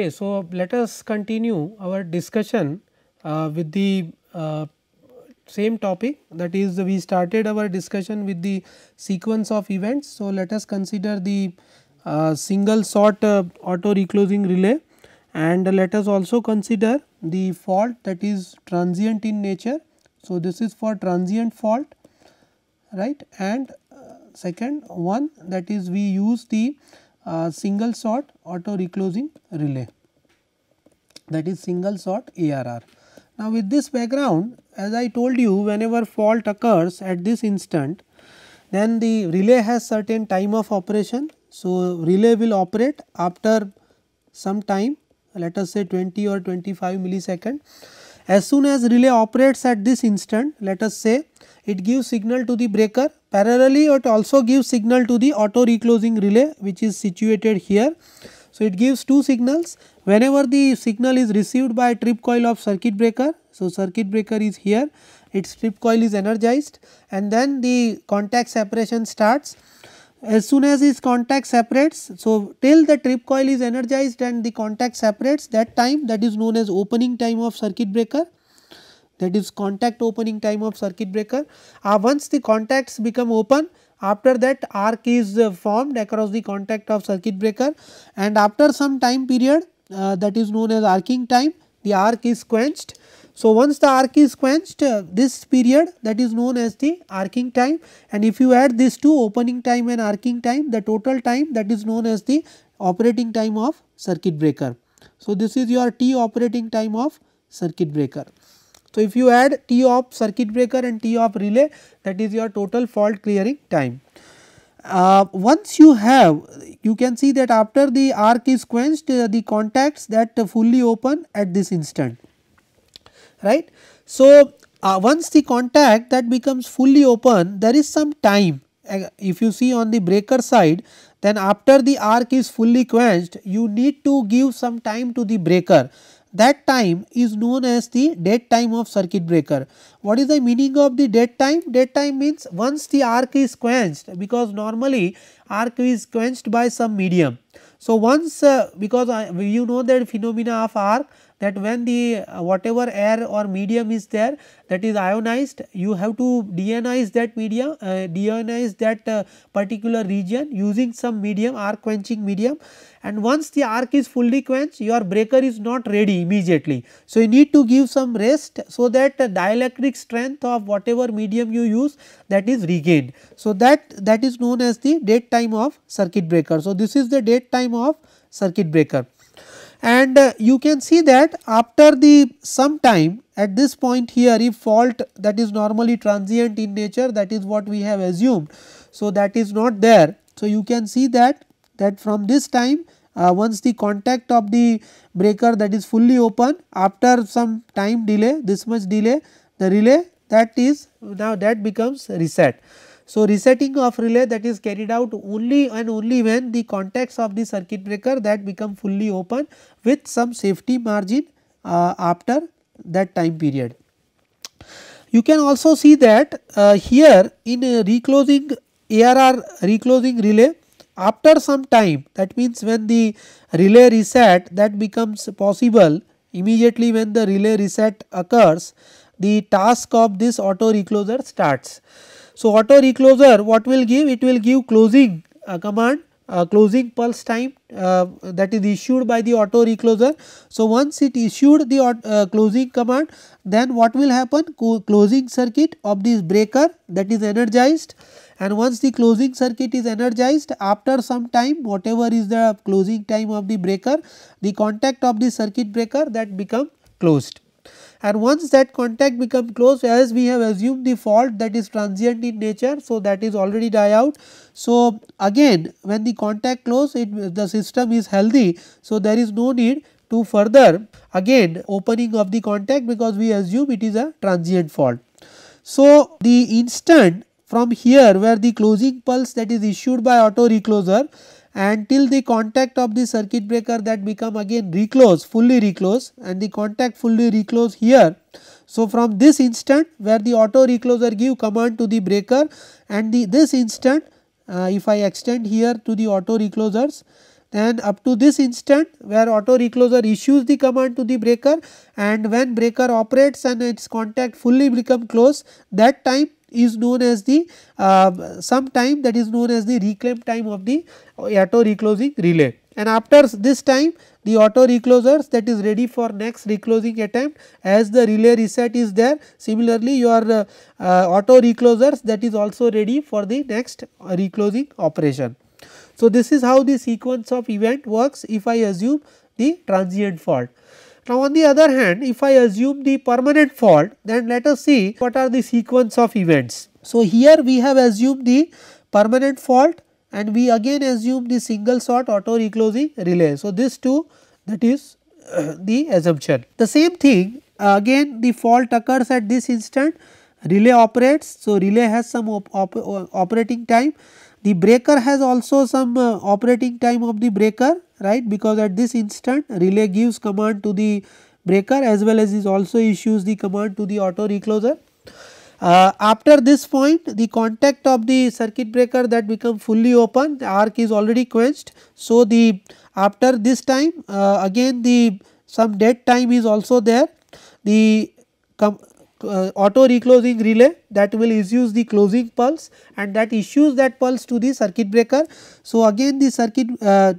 Okay, so let us continue our discussion uh, with the uh, same topic that is we started our discussion with the sequence of events. So, let us consider the uh, single shot uh, auto reclosing relay and let us also consider the fault that is transient in nature. So, this is for transient fault right and uh, second one that is we use the a single shot auto reclosing relay that is single shot ARR. Now with this background as I told you whenever fault occurs at this instant then the relay has certain time of operation. So relay will operate after some time let us say 20 or 25 millisecond. As soon as relay operates at this instant let us say it gives signal to the breaker Parallelly it also gives signal to the auto reclosing relay which is situated here. So it gives two signals whenever the signal is received by trip coil of circuit breaker. So circuit breaker is here its trip coil is energized and then the contact separation starts as soon as its contact separates so till the trip coil is energized and the contact separates that time that is known as opening time of circuit breaker that is contact opening time of circuit breaker. Uh, once the contacts become open after that arc is uh, formed across the contact of circuit breaker and after some time period uh, that is known as arcing time the arc is quenched. So, once the arc is quenched uh, this period that is known as the arcing time and if you add these two opening time and arcing time the total time that is known as the operating time of circuit breaker. So, this is your T operating time of circuit breaker. So, if you add T of circuit breaker and T of relay that is your total fault clearing time. Uh, once you have you can see that after the arc is quenched uh, the contacts that fully open at this instant right. So, uh, once the contact that becomes fully open there is some time uh, if you see on the breaker side then after the arc is fully quenched you need to give some time to the breaker that time is known as the dead time of circuit breaker. What is the meaning of the dead time? Dead time means once the arc is quenched because normally arc is quenched by some medium. So, once uh, because I, you know that phenomena of arc that when the uh, whatever air or medium is there that is ionized you have to deionize that media, uh, deionize that uh, particular region using some medium arc quenching medium and once the arc is fully quenched your breaker is not ready immediately. So, you need to give some rest so that uh, dielectric strength of whatever medium you use that is regained. So, that that is known as the date time of circuit breaker. So, this is the date time of circuit breaker and uh, you can see that after the some time at this point here if fault that is normally transient in nature that is what we have assumed. So, that is not there. So, you can see that that from this time uh, once the contact of the breaker that is fully open after some time delay this much delay the relay that is now that becomes reset. So, resetting of relay that is carried out only and only when the contacts of the circuit breaker that become fully open with some safety margin uh, after that time period. You can also see that uh, here in uh, a reclosing ARR reclosing relay after some time that means when the relay reset that becomes possible immediately when the relay reset occurs the task of this auto recloser starts. So, auto recloser what will give? It will give closing uh, command uh, closing pulse time uh, that is issued by the auto recloser. So, once it issued the uh, closing command then what will happen closing circuit of this breaker that is energized and once the closing circuit is energized after some time whatever is the closing time of the breaker the contact of the circuit breaker that become closed and once that contact become close as we have assumed the fault that is transient in nature so that is already die out. So, again when the contact close it, the system is healthy so there is no need to further again opening of the contact because we assume it is a transient fault. So, the instant from here where the closing pulse that is issued by auto recloser and till the contact of the circuit breaker that become again reclose fully reclose and the contact fully reclose here. So, from this instant where the auto recloser give command to the breaker and the this instant uh, if I extend here to the auto reclosers then up to this instant where auto recloser issues the command to the breaker and when breaker operates and its contact fully become close that time is known as the uh, some time that is known as the reclaim time of the auto reclosing relay and after this time the auto reclosers that is ready for next reclosing attempt as the relay reset is there similarly your uh, uh, auto reclosers that is also ready for the next uh, reclosing operation. So, this is how the sequence of event works if I assume the transient fault. Now, on the other hand if I assume the permanent fault then let us see what are the sequence of events. So, here we have assumed the permanent fault and we again assume the single shot auto reclosing relay. So, this two that is the assumption. The same thing again the fault occurs at this instant relay operates. So, relay has some op op operating time the breaker has also some uh, operating time of the breaker right because at this instant relay gives command to the breaker as well as is also issues the command to the auto recloser. Uh, after this point the contact of the circuit breaker that become fully open the arc is already quenched. So, the after this time uh, again the some dead time is also there the uh, auto reclosing relay that will issues the closing pulse and that issues that pulse to the circuit breaker. So, again the circuit uh,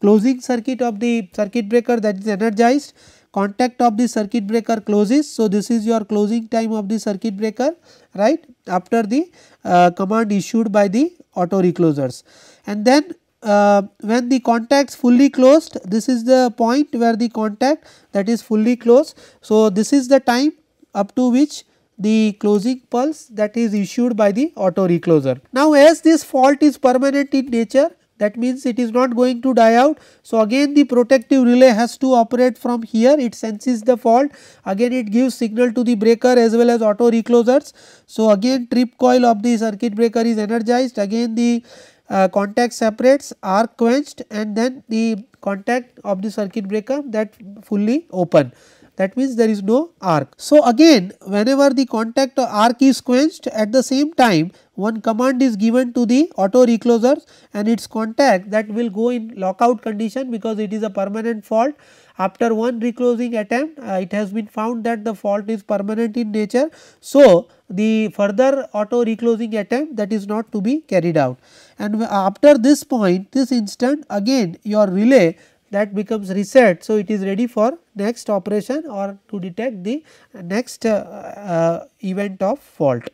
closing circuit of the circuit breaker that is energized contact of the circuit breaker closes. So, this is your closing time of the circuit breaker right after the uh, command issued by the auto reclosers. And then uh, when the contacts fully closed this is the point where the contact that is fully closed. So, this is the time up to which the closing pulse that is issued by the auto recloser. Now, as this fault is permanent in nature that means it is not going to die out. So, again the protective relay has to operate from here it senses the fault again it gives signal to the breaker as well as auto reclosers. So, again trip coil of the circuit breaker is energized again the uh, contact separates are quenched and then the contact of the circuit breaker that fully open that means there is no arc. So, again whenever the contact arc is quenched at the same time one command is given to the auto reclosers and its contact that will go in lockout condition because it is a permanent fault. After one reclosing attempt uh, it has been found that the fault is permanent in nature. So, the further auto reclosing attempt that is not to be carried out and after this point this instant again your relay that becomes reset. So, it is ready for next operation or to detect the next uh, uh, event of fault.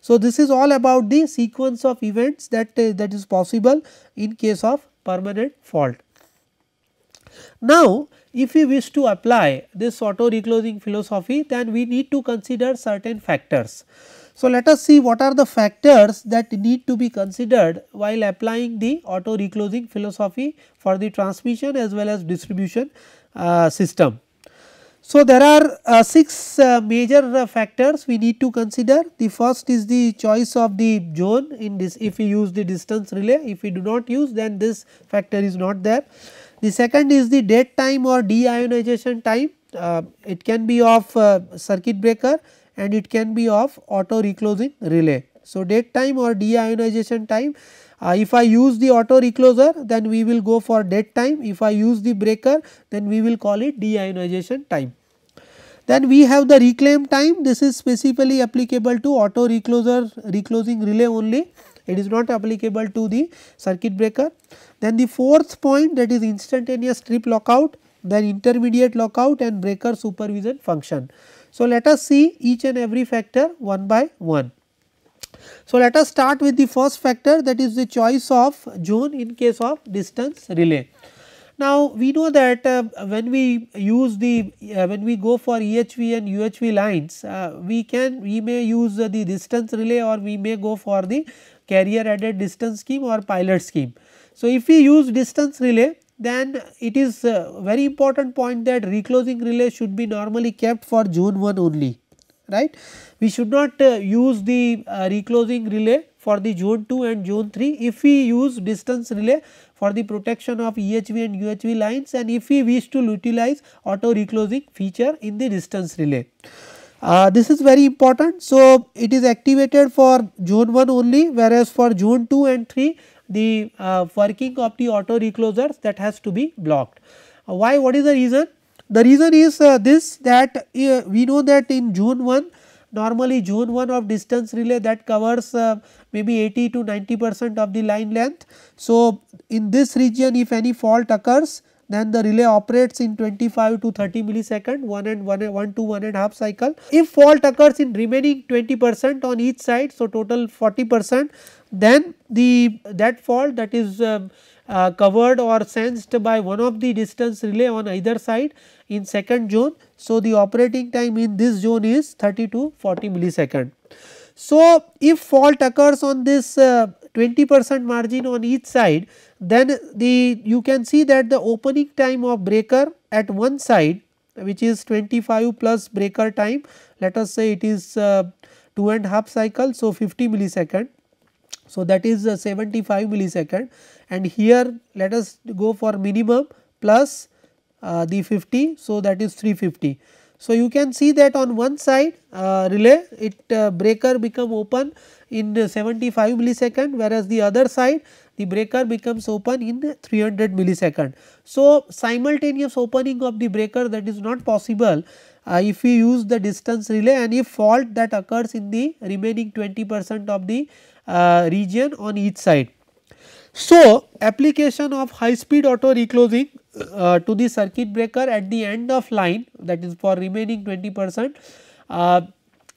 So, this is all about the sequence of events that, uh, that is possible in case of permanent fault. Now, if we wish to apply this auto reclosing philosophy then we need to consider certain factors. So, let us see what are the factors that need to be considered while applying the auto reclosing philosophy for the transmission as well as distribution uh, system. So, there are uh, 6 uh, major uh, factors we need to consider. The first is the choice of the zone in this if we use the distance relay, if we do not use then this factor is not there. The second is the dead time or deionization time, uh, it can be of uh, circuit breaker and it can be of auto reclosing relay. So, date time or deionization time. Uh, if I use the auto recloser then we will go for dead time. If I use the breaker then we will call it deionization time. Then we have the reclaim time. This is specifically applicable to auto recloser reclosing relay only. It is not applicable to the circuit breaker. Then the fourth point that is instantaneous strip lockout, then intermediate lockout and breaker supervision function. So, let us see each and every factor one by one. So, let us start with the first factor that is the choice of zone in case of distance relay. Now, we know that uh, when we use the uh, when we go for EHV and UHV lines, uh, we can we may use the distance relay or we may go for the carrier added distance scheme or pilot scheme. So, if we use distance relay, then it is very important point that reclosing relay should be normally kept for zone 1 only right. We should not uh, use the uh, reclosing relay for the zone 2 and zone 3 if we use distance relay for the protection of EHV and UHV lines and if we wish to utilize auto reclosing feature in the distance relay. Uh, this is very important. So, it is activated for zone 1 only whereas for zone 2 and 3 the uh, working of the auto reclosers that has to be blocked. Uh, why what is the reason? The reason is uh, this that uh, we know that in June 1 normally zone 1 of distance relay that covers uh, maybe 80 to 90 percent of the line length. So, in this region if any fault occurs then the relay operates in 25 to 30 millisecond 1 and 1, 1 to 1 and half cycle. If fault occurs in remaining 20 percent on each side so total 40 percent then the that fault that is uh, uh, covered or sensed by one of the distance relay on either side in second zone. So, the operating time in this zone is 30 to 40 millisecond. So, if fault occurs on this uh, 20 percent margin on each side then the you can see that the opening time of breaker at one side which is 25 plus breaker time let us say it is uh, 2 and half cycle so 50 millisecond so, that is uh, 75 millisecond and here let us go for minimum plus uh, the 50. So, that is 350. So, you can see that on one side uh, relay it uh, breaker become open in 75 millisecond whereas the other side the breaker becomes open in 300 millisecond. So, simultaneous opening of the breaker that is not possible uh, if we use the distance relay and if fault that occurs in the remaining 20 percent of the uh, region on each side. So, application of high speed auto reclosing uh, to the circuit breaker at the end of line that is for remaining 20 percent, uh,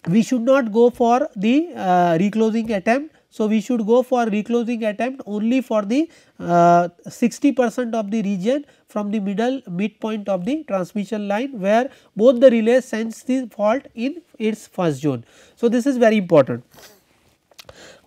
we should not go for the uh, reclosing attempt. So, we should go for reclosing attempt only for the uh, 60 percent of the region from the middle midpoint of the transmission line where both the relays sense the fault in its first zone. So, this is very important.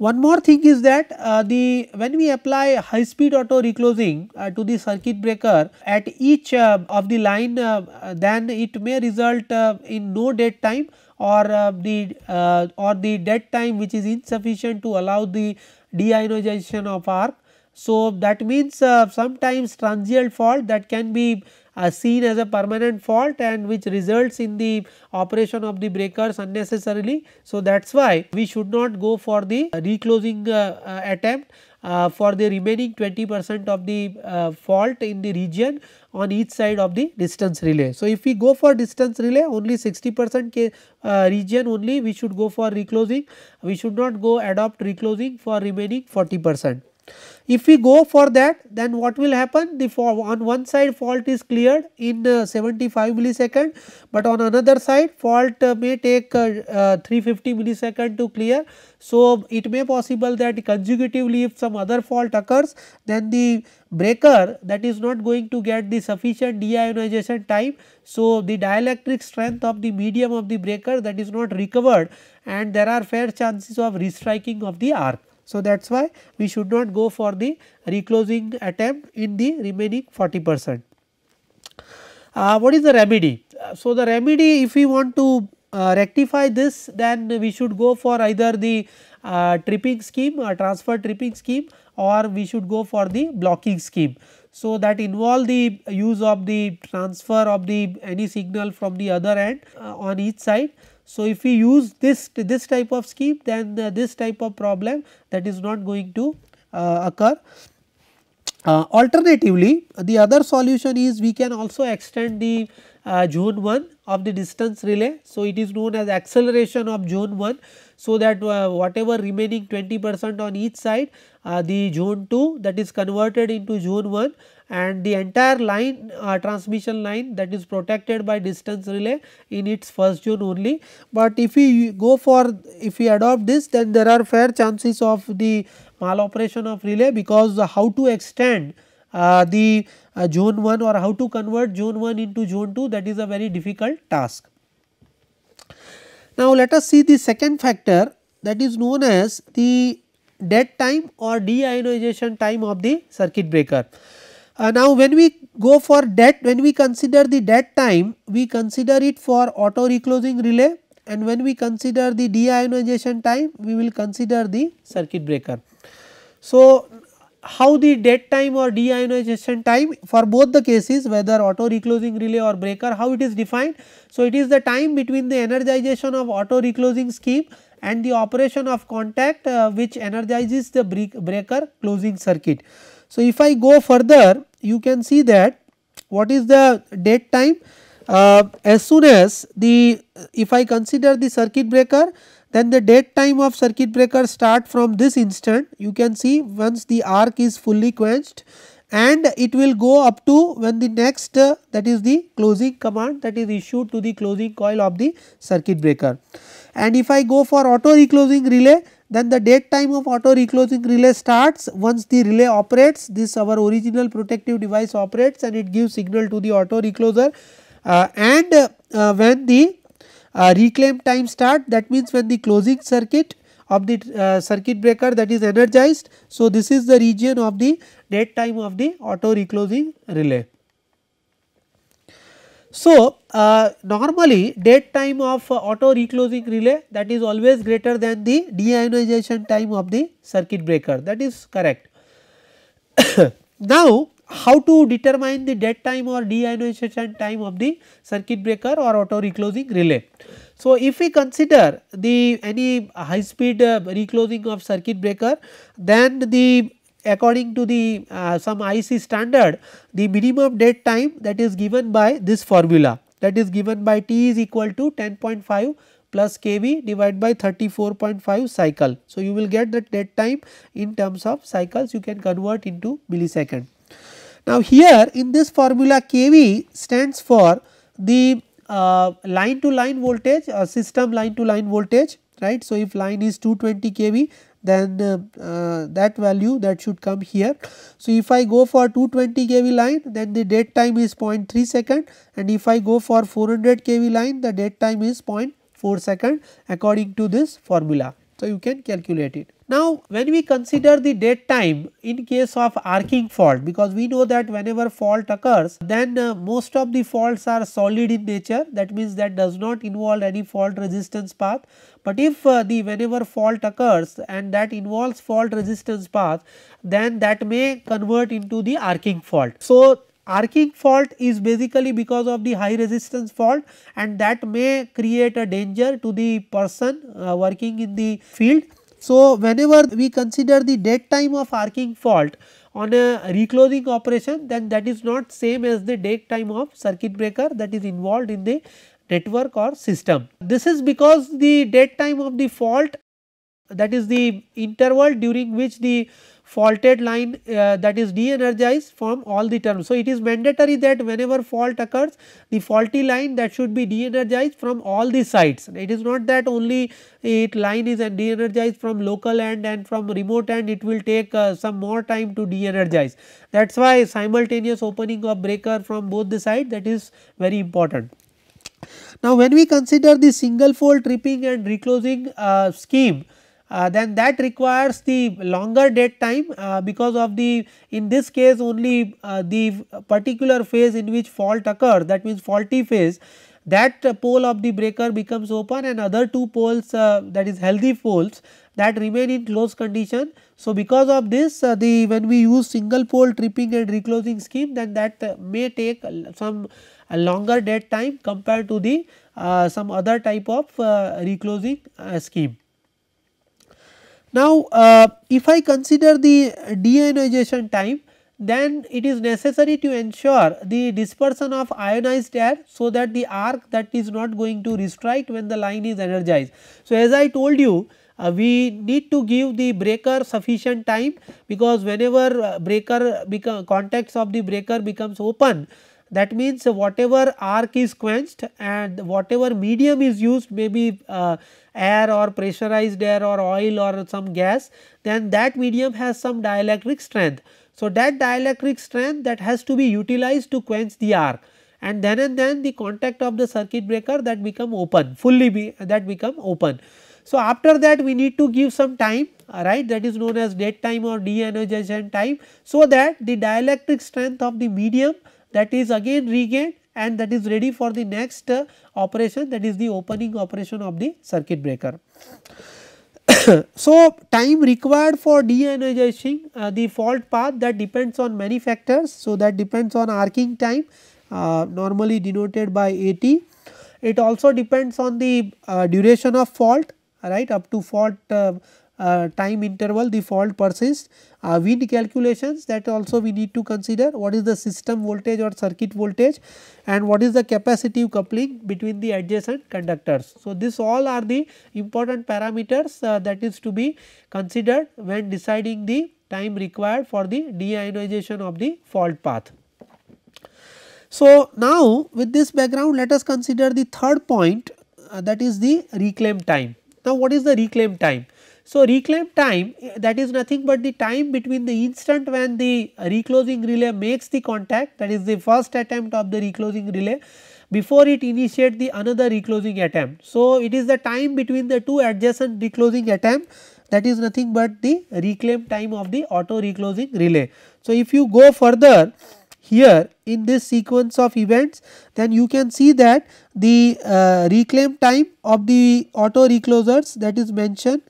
One more thing is that uh, the when we apply high speed auto reclosing uh, to the circuit breaker at each uh, of the line uh, then it may result uh, in no dead time or uh, the or the dead time which is insufficient to allow the deionization of arc so, that means uh, sometimes transient fault that can be uh, seen as a permanent fault and which results in the operation of the breakers unnecessarily. So, that is why we should not go for the uh, reclosing uh, uh attempt uh, for the remaining 20 percent of the fault in the region on each side of the distance relay. So, if we go for distance relay only 60 percent region only we should go for reclosing, we should not go adopt reclosing for remaining 40 percent. If we go for that then what will happen the on one side fault is cleared in uh, 75 millisecond but on another side fault uh, may take uh, uh 350 millisecond to clear. So, it may possible that consecutively if some other fault occurs then the breaker that is not going to get the sufficient deionization time. So, the dielectric strength of the medium of the breaker that is not recovered and there are fair chances of restriking of the arc. So, that is why we should not go for the reclosing attempt in the remaining 40 percent. Uh, what is the remedy? Uh, so, the remedy if we want to uh, rectify this then we should go for either the uh, tripping scheme or uh, transfer tripping scheme or we should go for the blocking scheme. So, that involve the use of the transfer of the any signal from the other end uh, on each side so, if we use this this type of scheme then uh, this type of problem that is not going to uh, occur. Uh, alternatively, the other solution is we can also extend the uh, zone 1 of the distance relay. So, it is known as acceleration of zone 1. So, that uh, whatever remaining 20 percent on each side, uh, the zone 2 that is converted into zone 1 and the entire line uh, transmission line that is protected by distance relay in its first zone only. But if we go for if we adopt this then there are fair chances of the maloperation of relay because how to extend uh, the uh, zone 1 or how to convert zone 1 into zone 2 that is a very difficult task. Now let us see the second factor that is known as the dead time or deionization time of the circuit breaker. Uh, now when we go for dead, when we consider the dead time, we consider it for auto reclosing relay and when we consider the deionization time, we will consider the circuit breaker. So how the dead time or deionization time for both the cases whether auto reclosing relay or breaker how it is defined. So, it is the time between the energization of auto reclosing scheme and the operation of contact uh, which energizes the breaker closing circuit. So, if I go further you can see that what is the date time uh, as soon as the if I consider the circuit breaker then the date time of circuit breaker start from this instant you can see once the arc is fully quenched and it will go up to when the next uh, that is the closing command that is issued to the closing coil of the circuit breaker. And if I go for auto reclosing relay then the date time of auto reclosing relay starts. Once the relay operates, this our original protective device operates and it gives signal to the auto recloser. Uh, and uh, when the uh, reclaim time start, that means when the closing circuit of the uh, circuit breaker that is energized. So, this is the region of the date time of the auto reclosing relay. So, uh, normally dead time of uh, auto reclosing relay that is always greater than the deionization time of the circuit breaker that is correct. now, how to determine the dead time or deionization time of the circuit breaker or auto reclosing relay. So, if we consider the any high speed uh, reclosing of circuit breaker then the according to the uh, some IC standard the minimum dead time that is given by this formula that is given by T is equal to 10.5 plus kV divided by 34.5 cycle. So, you will get that dead time in terms of cycles you can convert into millisecond. Now, here in this formula kV stands for the uh, line to line voltage or system line to line voltage right. So, if line is 220 kV then uh, uh, that value that should come here. So, if I go for 220 kV line then the dead time is 0.3 second and if I go for 400 kV line the dead time is 0.4 second according to this formula. So, you can calculate it. Now, when we consider the dead time in case of arcing fault because we know that whenever fault occurs then uh, most of the faults are solid in nature that means that does not involve any fault resistance path. But if uh, the whenever fault occurs and that involves fault resistance path then that may convert into the arcing fault. So, arcing fault is basically because of the high resistance fault and that may create a danger to the person uh, working in the field so, whenever we consider the dead time of arcing fault on a reclosing operation then that is not same as the dead time of circuit breaker that is involved in the network or system. This is because the dead time of the fault that is the interval during which the faulted line uh, that is de-energized from all the terms. So, it is mandatory that whenever fault occurs the faulty line that should be de-energized from all the sides. It is not that only it line is de-energized from local end and from remote end it will take uh, some more time to de-energize. That is why simultaneous opening of breaker from both the side that is very important. Now, when we consider the single fold tripping and reclosing uh, scheme uh, then that requires the longer dead time uh, because of the in this case only uh, the particular phase in which fault occurs that means faulty phase that pole of the breaker becomes open and other two poles uh, that is healthy poles that remain in closed condition. So, because of this uh, the when we use single pole tripping and reclosing scheme then that uh, may take some longer dead time compared to the some other type of reclosing scheme. Now, uh, if I consider the deionization time then it is necessary to ensure the dispersion of ionized air so that the arc that is not going to restrict when the line is energized. So, as I told you uh, we need to give the breaker sufficient time because whenever uh, breaker contacts of the breaker becomes open that means whatever arc is quenched and whatever medium is used maybe uh, air or pressurized air or oil or some gas then that medium has some dielectric strength. So, that dielectric strength that has to be utilized to quench the arc and then and then the contact of the circuit breaker that become open fully be, that become open. So, after that we need to give some time uh, right that is known as dead time or energization time so that the dielectric strength of the medium that is again regained and that is ready for the next uh, operation that is the opening operation of the circuit breaker. so, time required for deionizing uh, the fault path that depends on many factors. So, that depends on arcing time uh, normally denoted by AT. It also depends on the uh, duration of fault right up to fault uh, uh, time interval the fault persists. Uh, wind calculations that also we need to consider what is the system voltage or circuit voltage and what is the capacitive coupling between the adjacent conductors. So, this all are the important parameters uh, that is to be considered when deciding the time required for the deionization of the fault path. So, now with this background let us consider the third point uh, that is the reclaim time. Now, what is the reclaim time? So, reclaim time eh, that is nothing but the time between the instant when the reclosing relay makes the contact that is the first attempt of the reclosing relay before it initiate the another reclosing attempt. So, it is the time between the two adjacent reclosing attempt that is nothing but the reclaim time of the auto reclosing relay. So, if you go further here in this sequence of events then you can see that the uh, reclaim time of the auto reclosers that is mentioned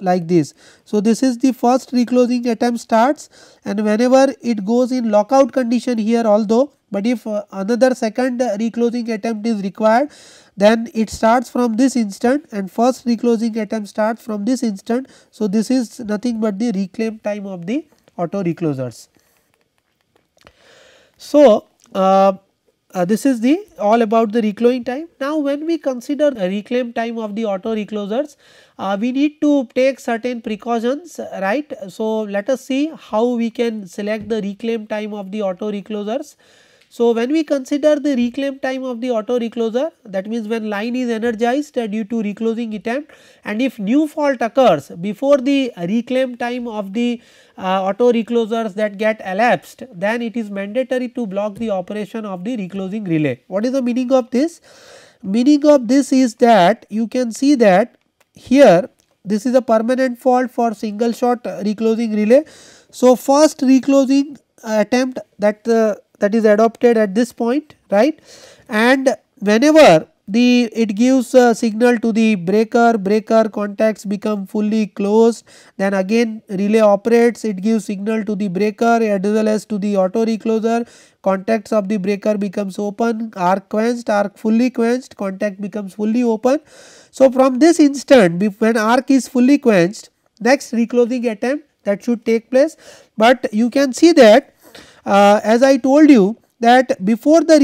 like this. So this is the first reclosing attempt starts and whenever it goes in lockout condition here although but if uh, another second reclosing attempt is required then it starts from this instant and first reclosing attempt starts from this instant. So this is nothing but the reclaim time of the auto reclosers. So uh, uh, this is the all about the reclosing time. Now, when we consider the reclaim time of the auto reclosers, uh, we need to take certain precautions, right. So, let us see how we can select the reclaim time of the auto reclosers. So, when we consider the reclaim time of the auto recloser that means when line is energized uh, due to reclosing attempt and if new fault occurs before the reclaim time of the uh, auto reclosers that get elapsed then it is mandatory to block the operation of the reclosing relay. What is the meaning of this? Meaning of this is that you can see that here this is a permanent fault for single shot reclosing relay. So, first reclosing attempt that uh, that is adopted at this point right and whenever the it gives a signal to the breaker breaker contacts become fully closed then again relay operates it gives signal to the breaker as well as to the auto recloser contacts of the breaker becomes open arc quenched arc fully quenched contact becomes fully open so from this instant when arc is fully quenched next reclosing attempt that should take place but you can see that uh, as I told you that before the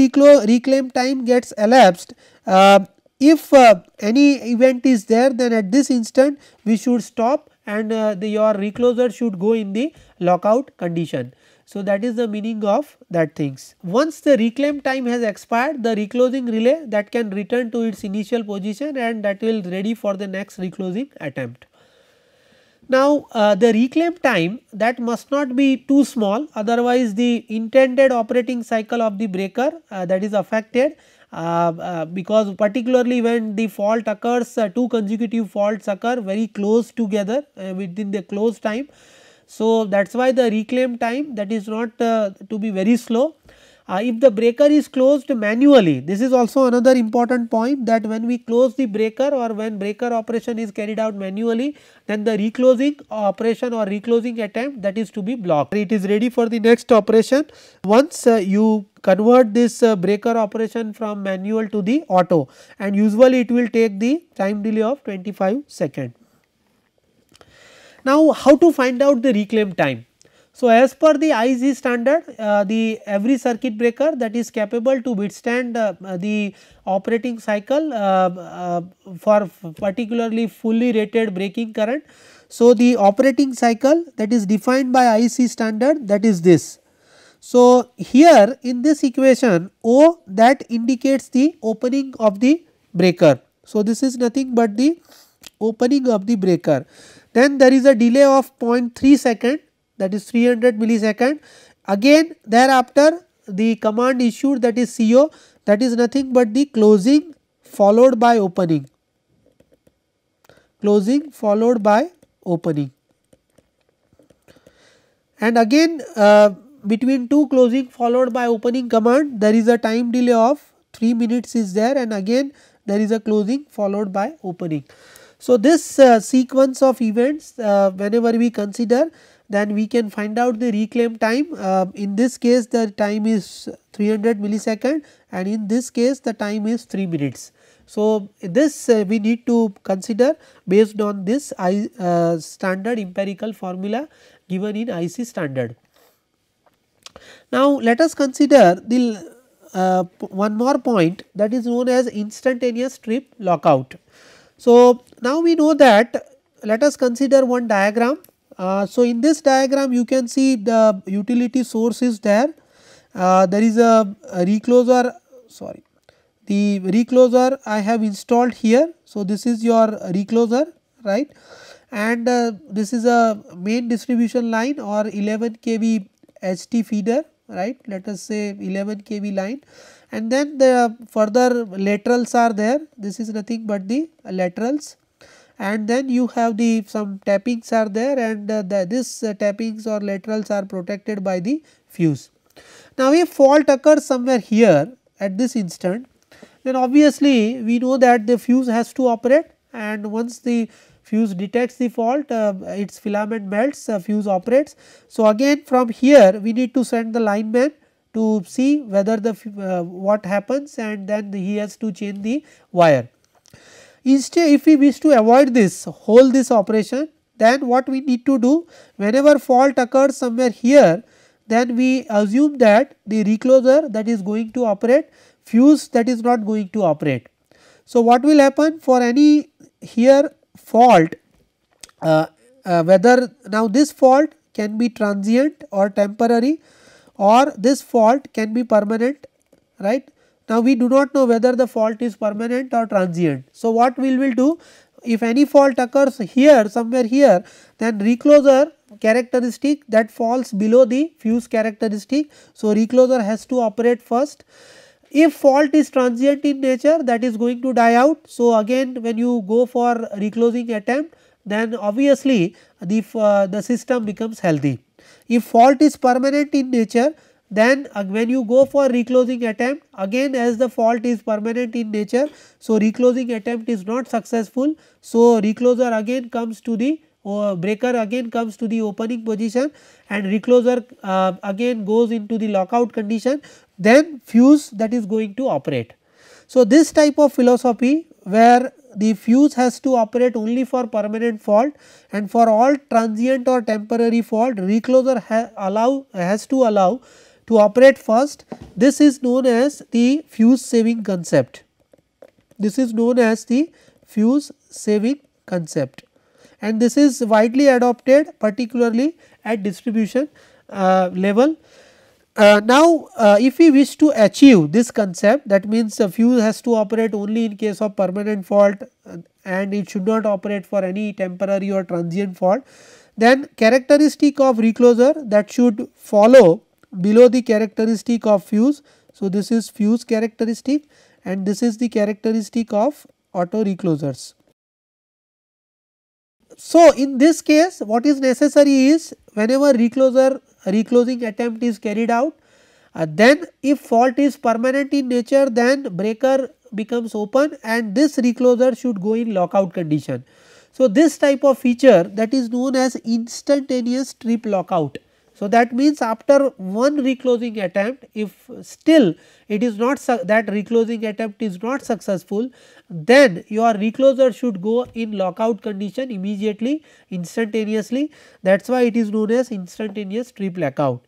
reclaim time gets elapsed, uh, if uh, any event is there then at this instant we should stop and uh, the, your recloser should go in the lockout condition. So, that is the meaning of that things. Once the reclaim time has expired, the reclosing relay that can return to its initial position and that will ready for the next reclosing attempt. Now, uh, the reclaim time that must not be too small otherwise the intended operating cycle of the breaker uh, that is affected uh, uh because particularly when the fault occurs uh, two consecutive faults occur very close together uh, within the close time. So, that is why the reclaim time that is not to be very slow uh, if the breaker is closed manually, this is also another important point that when we close the breaker or when breaker operation is carried out manually, then the reclosing operation or reclosing attempt that is to be blocked. It is ready for the next operation. Once uh, you convert this uh, breaker operation from manual to the auto and usually it will take the time delay of 25 second. Now, how to find out the reclaim time? So, as per the IEC standard uh, the every circuit breaker that is capable to withstand uh, the operating cycle uh, uh for particularly fully rated breaking current. So, the operating cycle that is defined by IEC standard that is this. So, here in this equation O that indicates the opening of the breaker. So, this is nothing but the opening of the breaker. Then there is a delay of 0.3 second that is 300 millisecond. Again thereafter the command issued that is CO that is nothing but the closing followed by opening, closing followed by opening. And again uh, between two closing followed by opening command there is a time delay of 3 minutes is there and again there is a closing followed by opening. So, this uh, sequence of events uh, whenever we consider then we can find out the reclaim time. Uh, in this case the time is 300 millisecond and in this case the time is 3 minutes. So, this uh, we need to consider based on this I uh, standard empirical formula given in IC standard. Now, let us consider the uh, one more point that is known as instantaneous trip lockout. So, now we know that let us consider one diagram uh, so, in this diagram you can see the utility source is there, uh, there is a, a recloser sorry the recloser I have installed here. So, this is your recloser right and uh, this is a main distribution line or 11 kV HT feeder right let us say 11 kV line and then the further laterals are there this is nothing but the laterals and then you have the some tappings are there and uh, the, this uh, tappings or laterals are protected by the fuse. Now, if fault occurs somewhere here at this instant then obviously we know that the fuse has to operate and once the fuse detects the fault uh, its filament melts uh, fuse operates. So, again from here we need to send the lineman to see whether the uh, what happens and then he has to change the wire. Instead, if we wish to avoid this, hold this operation, then what we need to do? Whenever fault occurs somewhere here, then we assume that the recloser that is going to operate, fuse that is not going to operate. So, what will happen for any here fault, uh, uh, whether now this fault can be transient or temporary or this fault can be permanent, right. Now, we do not know whether the fault is permanent or transient. So, what we will do if any fault occurs here somewhere here then recloser characteristic that falls below the fuse characteristic. So, recloser has to operate first. If fault is transient in nature that is going to die out. So, again when you go for reclosing attempt then obviously the, uh, the system becomes healthy. If fault is permanent in nature then uh, when you go for reclosing attempt, again as the fault is permanent in nature, so reclosing attempt is not successful. So recloser again comes to the uh, breaker again comes to the opening position and recloser uh, again goes into the lockout condition then fuse that is going to operate. So, this type of philosophy where the fuse has to operate only for permanent fault and for all transient or temporary fault recloser ha allow has to allow to operate first. This is known as the fuse saving concept. This is known as the fuse saving concept and this is widely adopted particularly at distribution uh, level. Uh, now, uh, if we wish to achieve this concept that means a fuse has to operate only in case of permanent fault and it should not operate for any temporary or transient fault then characteristic of recloser that should follow below the characteristic of fuse. So, this is fuse characteristic and this is the characteristic of auto reclosers. So, in this case what is necessary is whenever recloser reclosing attempt is carried out uh, then if fault is permanent in nature then breaker becomes open and this recloser should go in lockout condition. So, this type of feature that is known as instantaneous trip lockout so, that means after one reclosing attempt if still it is not that reclosing attempt is not successful then your recloser should go in lockout condition immediately instantaneously that is why it is known as instantaneous trip lockout.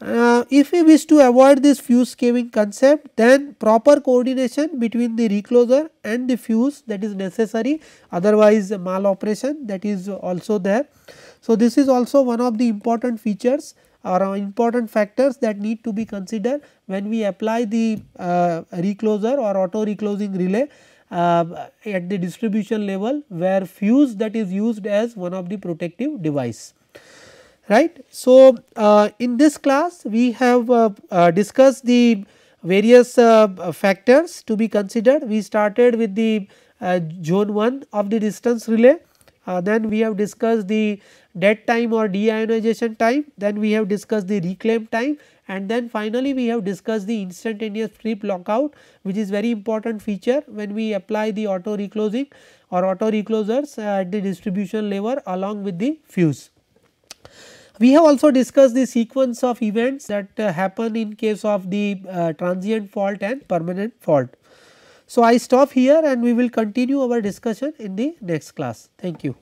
Uh, if we wish to avoid this fuse caving concept then proper coordination between the recloser and the fuse that is necessary otherwise maloperation that is also there. So, this is also one of the important features or important factors that need to be considered when we apply the uh, recloser or auto reclosing relay uh, at the distribution level where fuse that is used as one of the protective device right. So, uh, in this class we have uh, uh, discussed the various uh, factors to be considered. We started with the zone 1 of the distance relay, then we have discussed the dead time or deionization time, then we have discussed the reclaim time and then finally, we have discussed the instantaneous trip lockout which is very important feature when we apply the auto reclosing or auto reclosers uh, at the distribution lever along with the fuse. We have also discussed the sequence of events that uh, happen in case of the uh, transient fault and permanent fault. So, I stop here and we will continue our discussion in the next class. Thank you.